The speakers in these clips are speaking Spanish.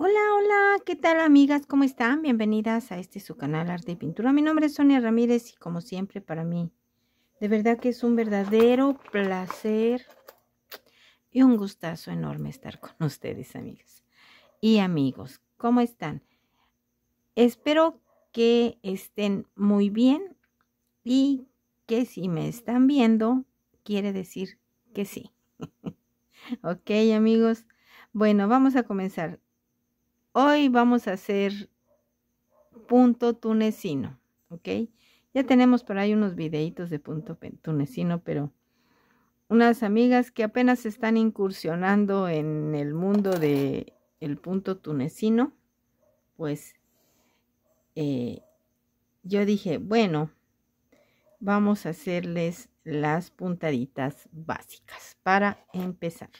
Hola, hola, ¿qué tal amigas? ¿Cómo están? Bienvenidas a este su canal Arte y Pintura. Mi nombre es Sonia Ramírez y como siempre para mí, de verdad que es un verdadero placer y un gustazo enorme estar con ustedes, amigas y amigos. ¿Cómo están? Espero que estén muy bien y que si me están viendo, quiere decir que sí. ok, amigos. Bueno, vamos a comenzar. Hoy vamos a hacer punto tunecino, ¿ok? Ya tenemos por ahí unos videitos de punto tunecino, pero unas amigas que apenas están incursionando en el mundo de el punto tunecino, pues eh, yo dije, bueno, vamos a hacerles las puntaditas básicas para empezar.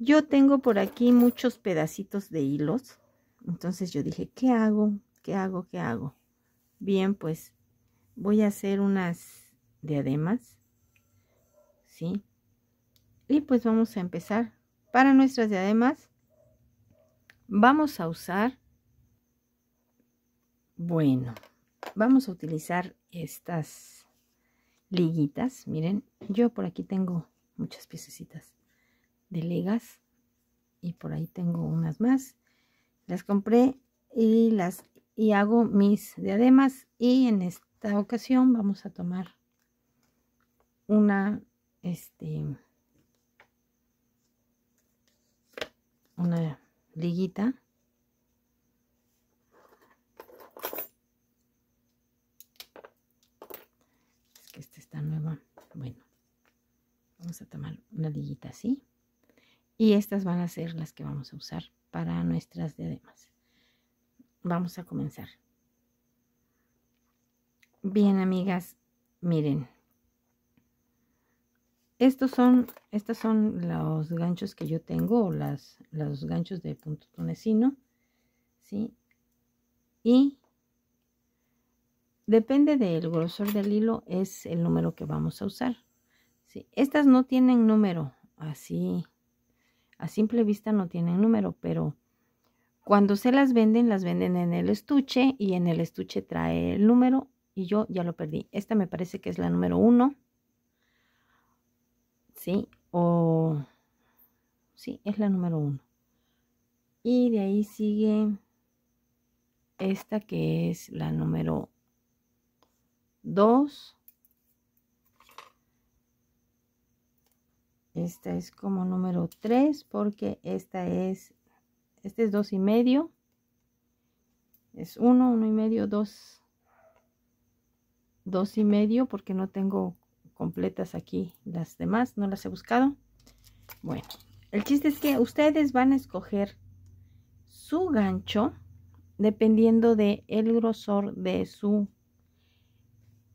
Yo tengo por aquí muchos pedacitos de hilos. Entonces yo dije, ¿qué hago? ¿Qué hago? ¿Qué hago? Bien, pues voy a hacer unas diademas. ¿Sí? Y pues vamos a empezar. Para nuestras diademas vamos a usar, bueno, vamos a utilizar estas liguitas. Miren, yo por aquí tengo muchas piececitas de ligas y por ahí tengo unas más. Las compré y las y hago mis diademas y en esta ocasión vamos a tomar una este una liguita es que esta está nueva bueno vamos a tomar una liguita así y estas van a ser las que vamos a usar para nuestras diademas. Vamos a comenzar. Bien, amigas, miren. Estos son, estas son los ganchos que yo tengo, las, los ganchos de punto tunecino, ¿sí? Y depende del grosor del hilo, es el número que vamos a usar. si Estas no tienen número, así a simple vista no tienen número, pero cuando se las venden, las venden en el estuche y en el estuche trae el número y yo ya lo perdí. Esta me parece que es la número uno. Sí, o... Sí, es la número uno. Y de ahí sigue esta que es la número 2 esta es como número 3 porque esta es este es dos y medio es uno uno y medio 2 dos y medio porque no tengo completas aquí las demás no las he buscado bueno el chiste es que ustedes van a escoger su gancho dependiendo de el grosor de su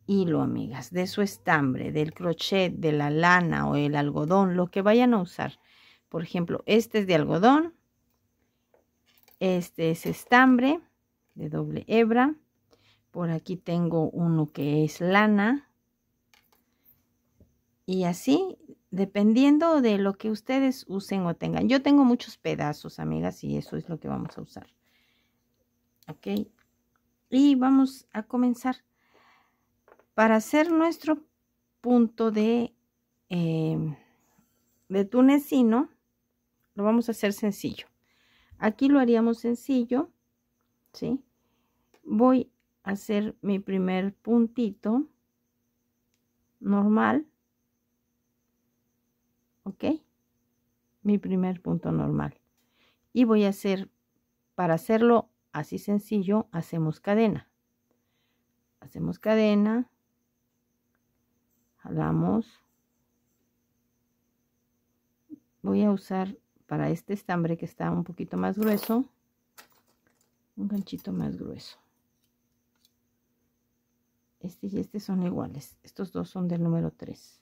hilo, amigas, de su estambre, del crochet, de la lana o el algodón, lo que vayan a usar. Por ejemplo, este es de algodón, este es estambre de doble hebra. Por aquí tengo uno que es lana. Y así, dependiendo de lo que ustedes usen o tengan. Yo tengo muchos pedazos, amigas, y eso es lo que vamos a usar. Ok. Y vamos a comenzar para hacer nuestro punto de, em, de tunecino, lo vamos a hacer sencillo. Aquí lo haríamos sencillo, ¿sí? Voy a hacer mi primer puntito normal, ¿ok? Mi primer punto normal. Y voy a hacer, para hacerlo así sencillo, hacemos cadena. Hacemos cadena, jalamos voy a usar para este estambre que está un poquito más grueso un ganchito más grueso este y este son iguales estos dos son del número 3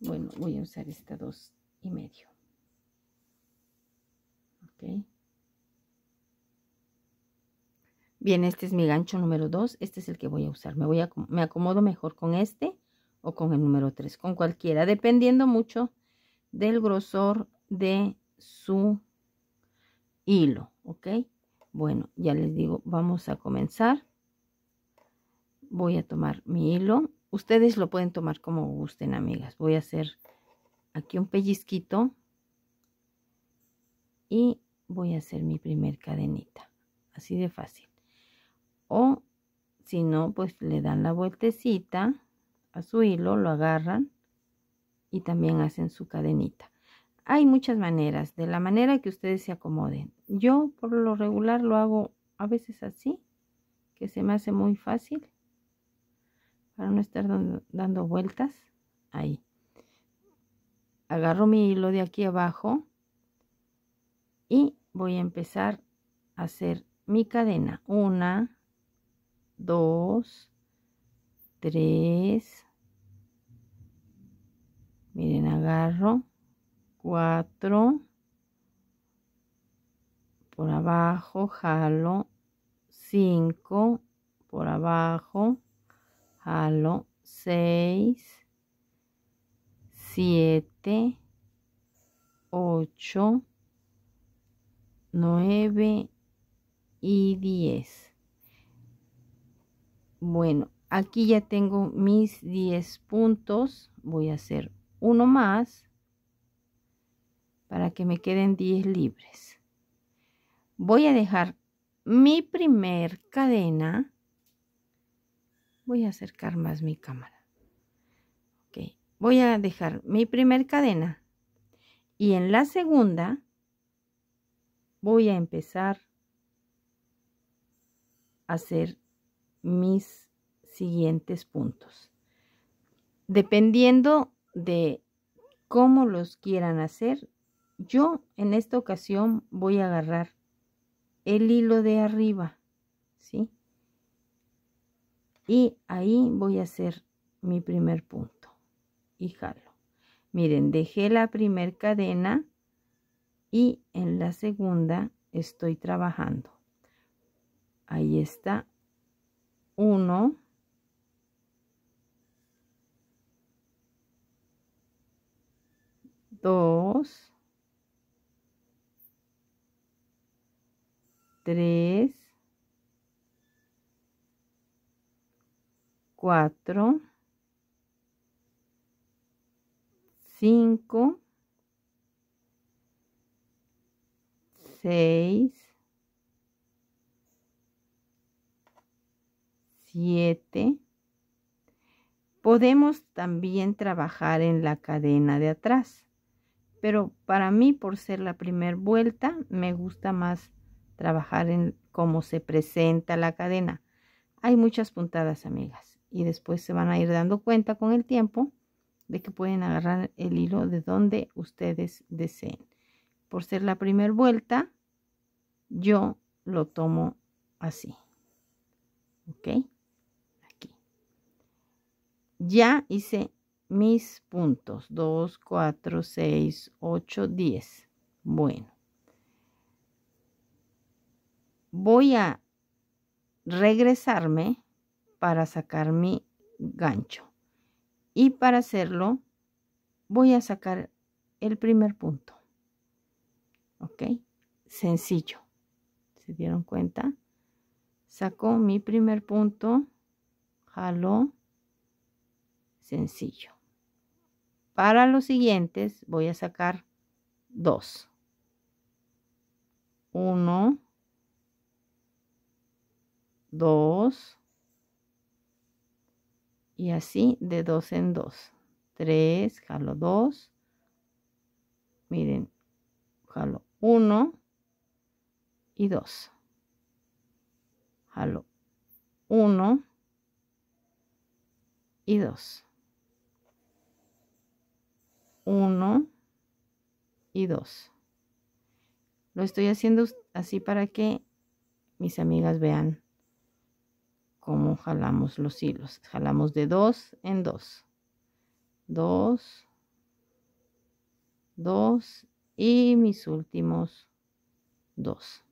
bueno voy a usar esta dos y medio bien este es mi gancho número 2 este es el que voy a usar me voy a me acomodo mejor con este con el número 3, con cualquiera, dependiendo mucho del grosor de su hilo, ¿ok? Bueno, ya les digo, vamos a comenzar. Voy a tomar mi hilo. Ustedes lo pueden tomar como gusten, amigas. Voy a hacer aquí un pellizquito y voy a hacer mi primer cadenita. Así de fácil. O si no, pues le dan la vueltecita su hilo, lo agarran y también hacen su cadenita. Hay muchas maneras, de la manera que ustedes se acomoden. Yo por lo regular lo hago a veces así, que se me hace muy fácil para no estar dando, dando vueltas. Ahí. Agarro mi hilo de aquí abajo y voy a empezar a hacer mi cadena. Una, dos, tres, miren agarro 4 por abajo jalo 5 por abajo jalo 6 7 8 9 y 10 bueno aquí ya tengo mis 10 puntos voy a hacer uno más para que me queden 10 libres. Voy a dejar mi primer cadena. Voy a acercar más mi cámara. voy a dejar mi primer cadena y en la segunda voy a empezar a hacer mis siguientes puntos. Dependiendo de cómo los quieran hacer, yo en esta ocasión voy a agarrar el hilo de arriba, ¿sí? Y ahí voy a hacer mi primer punto y jalo. Miren, dejé la primer cadena y en la segunda estoy trabajando. Ahí está. uno 2, 3, 4, 5, 6, 7. Podemos también trabajar en la cadena de atrás. Pero para mí, por ser la primera vuelta, me gusta más trabajar en cómo se presenta la cadena. Hay muchas puntadas, amigas, y después se van a ir dando cuenta con el tiempo de que pueden agarrar el hilo de donde ustedes deseen. Por ser la primera vuelta, yo lo tomo así. ¿Ok? Aquí. Ya hice mis puntos. 2, 4, 6, 8, 10. Bueno. Voy a regresarme para sacar mi gancho. Y para hacerlo, voy a sacar el primer punto. ¿Ok? Sencillo. ¿Se dieron cuenta? sacó mi primer punto, jalo, sencillo. Para los siguientes voy a sacar 2. 1. 2. Y así de 2 en 2. 3, jalo 2. Miren, jalo 1 y 2. Jalo 1 y 2. 1 y 2. Lo estoy haciendo así para que mis amigas vean cómo jalamos los hilos. Jalamos de 2 en 2. 2, 2 y mis últimos 2.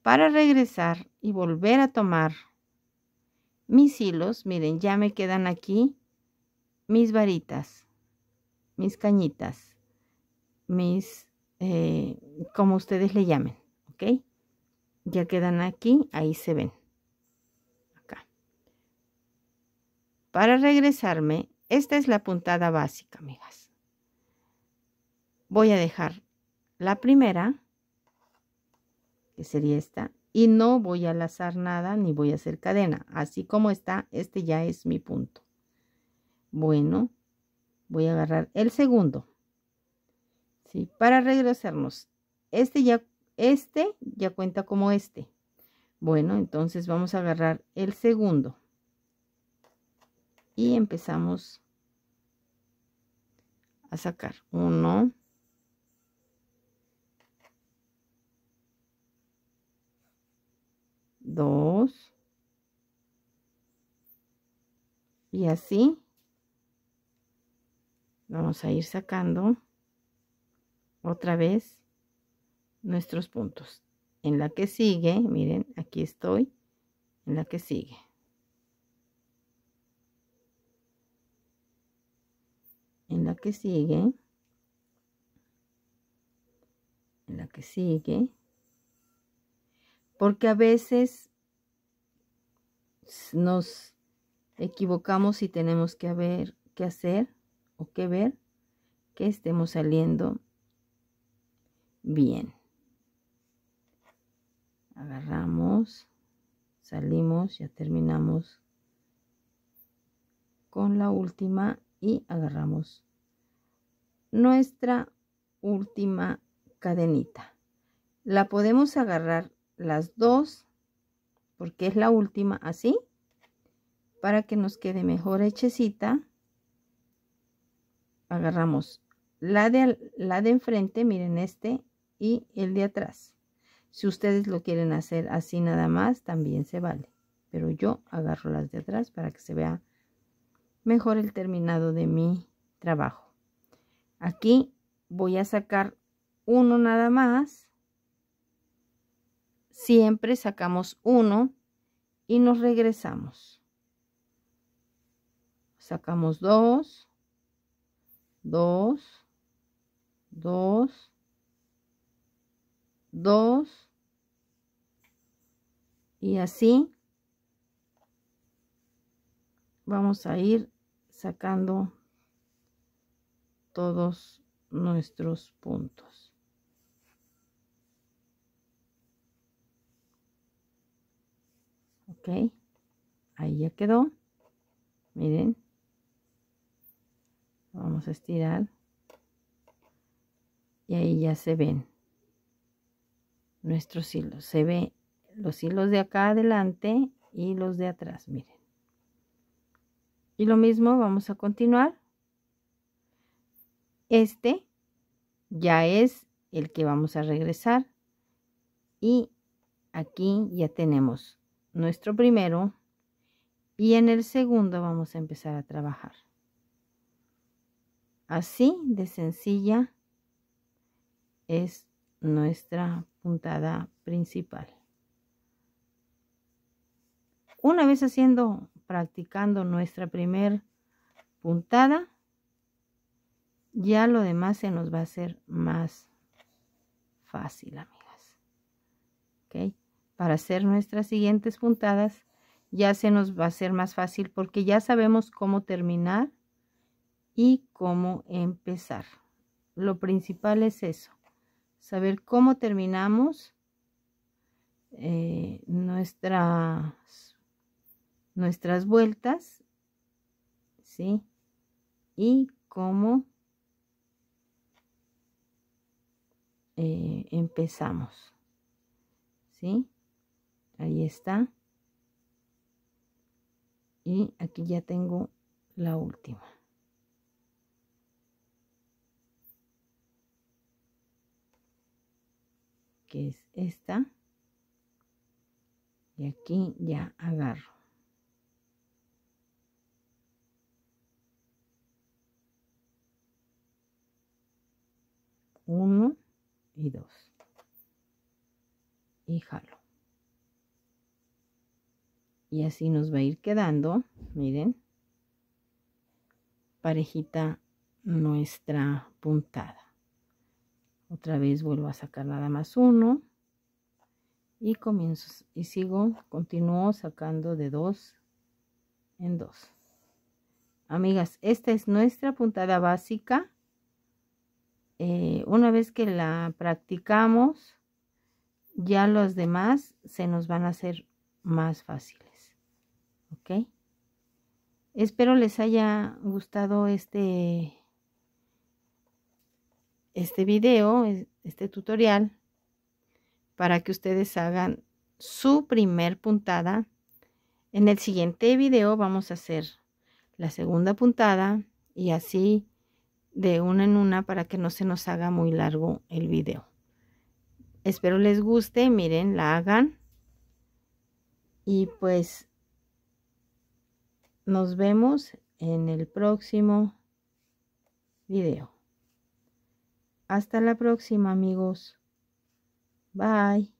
Para regresar y volver a tomar mis hilos, miren, ya me quedan aquí mis varitas mis cañitas, mis, eh, como ustedes le llamen, ¿ok? Ya quedan aquí, ahí se ven. Acá. Para regresarme, esta es la puntada básica, amigas. Voy a dejar la primera, que sería esta, y no voy a lazar nada ni voy a hacer cadena. Así como está, este ya es mi punto. Bueno, voy a agarrar el segundo ¿sí? para regresarnos este ya este ya cuenta como este bueno entonces vamos a agarrar el segundo y empezamos a sacar uno dos y así vamos a ir sacando otra vez nuestros puntos en la que sigue miren aquí estoy en la que sigue en la que sigue en la que sigue porque a veces nos equivocamos y tenemos que ver qué hacer o que ver que estemos saliendo bien. Agarramos, salimos, ya terminamos con la última y agarramos nuestra última cadenita. La podemos agarrar las dos porque es la última así para que nos quede mejor hechecita agarramos la de, la de enfrente, miren este, y el de atrás. Si ustedes lo quieren hacer así nada más, también se vale. Pero yo agarro las de atrás para que se vea mejor el terminado de mi trabajo. Aquí voy a sacar uno nada más. Siempre sacamos uno y nos regresamos. Sacamos dos 2, 2, 2 y así vamos a ir sacando todos nuestros puntos. Ok, ahí ya quedó. Miren vamos a estirar y ahí ya se ven nuestros hilos se ve los hilos de acá adelante y los de atrás miren y lo mismo vamos a continuar este ya es el que vamos a regresar y aquí ya tenemos nuestro primero y en el segundo vamos a empezar a trabajar Así de sencilla es nuestra puntada principal. Una vez haciendo, practicando nuestra primera puntada, ya lo demás se nos va a hacer más fácil, amigas. Para hacer nuestras siguientes puntadas ya se nos va a hacer más fácil porque ya sabemos cómo terminar y cómo empezar. Lo principal es eso, saber cómo terminamos eh, nuestras, nuestras vueltas, ¿sí? Y cómo eh, empezamos, ¿sí? Ahí está. Y aquí ya tengo la última. que es esta. Y aquí ya agarro. Uno y dos. Y jalo. Y así nos va a ir quedando, miren, parejita nuestra puntada otra vez vuelvo a sacar nada más uno y comienzo y sigo continúo sacando de dos en dos amigas esta es nuestra puntada básica eh, una vez que la practicamos ya los demás se nos van a hacer más fáciles ok espero les haya gustado este este video, este tutorial, para que ustedes hagan su primer puntada. En el siguiente video vamos a hacer la segunda puntada y así de una en una para que no se nos haga muy largo el video. Espero les guste, miren, la hagan. Y pues nos vemos en el próximo video. Hasta la próxima amigos. Bye.